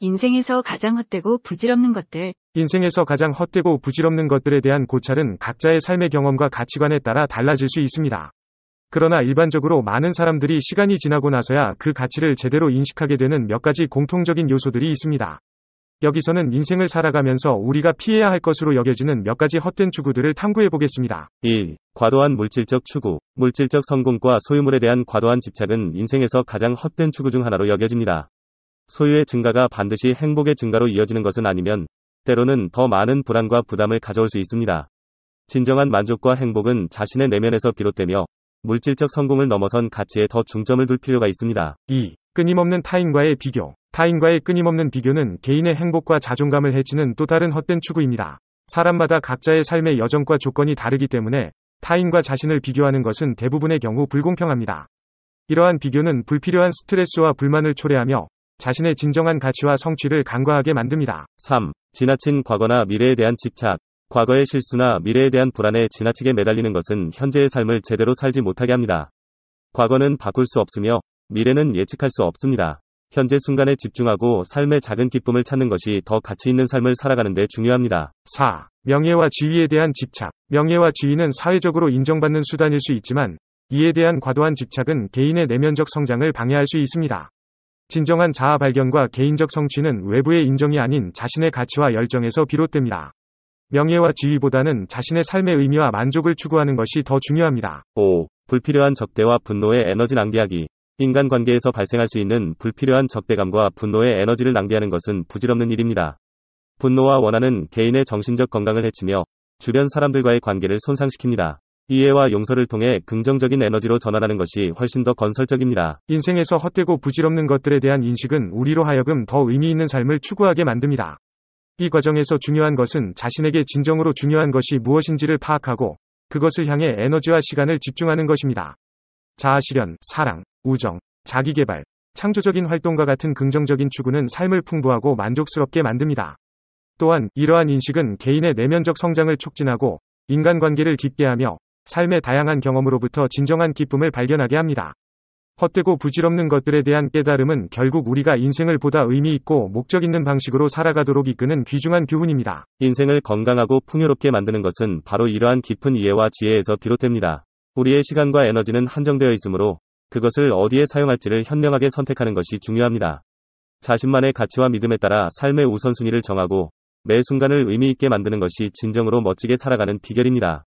인생에서 가장 헛되고 부질없는 것들. 인생에서 가장 헛되고 부질없는 것들에 대한 고찰은 각자의 삶의 경험과 가치관에 따라 달라질 수 있습니다. 그러나 일반적으로 많은 사람들이 시간이 지나고 나서야 그 가치를 제대로 인식하게 되는 몇 가지 공통적인 요소들이 있습니다. 여기서는 인생을 살아가면서 우리가 피해야 할 것으로 여겨지는 몇 가지 헛된 추구들을 탐구해 보겠습니다. 1. 과도한 물질적 추구. 물질적 성공과 소유물에 대한 과도한 집착은 인생에서 가장 헛된 추구 중 하나로 여겨집니다. 소유의 증가가 반드시 행복의 증가로 이어지는 것은 아니면 때로는 더 많은 불안과 부담을 가져올 수 있습니다. 진정한 만족과 행복은 자신의 내면에서 비롯되며 물질적 성공을 넘어선 가치에 더 중점을 둘 필요가 있습니다. 2. 끊임없는 타인과의 비교. 타인과의 끊임없는 비교는 개인의 행복과 자존감을 해치는 또 다른 헛된 추구입니다. 사람마다 각자의 삶의 여정과 조건이 다르기 때문에 타인과 자신을 비교하는 것은 대부분의 경우 불공평합니다. 이러한 비교는 불필요한 스트레스와 불만을 초래하며 자신의 진정한 가치와 성취를 간과하게 만듭니다. 3. 지나친 과거나 미래에 대한 집착. 과거의 실수나 미래에 대한 불안에 지나치게 매달리는 것은 현재의 삶을 제대로 살지 못하게 합니다. 과거는 바꿀 수 없으며 미래는 예측할 수 없습니다. 현재 순간에 집중하고 삶의 작은 기쁨을 찾는 것이 더 가치 있는 삶을 살아가는 데 중요합니다. 4. 명예와 지위에 대한 집착. 명예와 지위는 사회적으로 인정받는 수단일 수 있지만 이에 대한 과도한 집착은 개인의 내면적 성장을 방해할 수 있습니다. 진정한 자아 발견과 개인적 성취는 외부의 인정이 아닌 자신의 가치와 열정에서 비롯됩니다. 명예와 지위보다는 자신의 삶의 의미와 만족을 추구하는 것이 더 중요합니다. 5. 불필요한 적대와 분노의 에너지 낭비하기. 인간관계에서 발생할 수 있는 불필요한 적대감과 분노의 에너지를 낭비하는 것은 부질없는 일입니다. 분노와 원하는 개인의 정신적 건강을 해치며 주변 사람들과의 관계를 손상시킵니다. 이해와 용서를 통해 긍정적인 에너지로 전환하는 것이 훨씬 더 건설적입니다. 인생에서 헛되고 부질없는 것들에 대한 인식은 우리로 하여금 더 의미 있는 삶을 추구하게 만듭니다. 이 과정에서 중요한 것은 자신에게 진정으로 중요한 것이 무엇인지를 파악하고 그것을 향해 에너지와 시간을 집중하는 것입니다. 자아실현, 사랑, 우정, 자기개발, 창조적인 활동과 같은 긍정적인 추구는 삶을 풍부하고 만족스럽게 만듭니다. 또한 이러한 인식은 개인의 내면적 성장을 촉진하고 인간관계를 깊게 하며 삶의 다양한 경험으로부터 진정한 기쁨을 발견하게 합니다. 헛되고 부질없는 것들에 대한 깨달음은 결국 우리가 인생을 보다 의미 있고 목적 있는 방식으로 살아가도록 이끄는 귀중한 교훈입니다. 인생을 건강하고 풍요롭게 만드는 것은 바로 이러한 깊은 이해와 지혜에서 비롯됩니다. 우리의 시간과 에너지는 한정되어 있으므로 그것을 어디에 사용할지를 현명하게 선택하는 것이 중요합니다. 자신만의 가치와 믿음에 따라 삶의 우선순위를 정하고 매 순간을 의미 있게 만드는 것이 진정으로 멋지게 살아가는 비결입니다.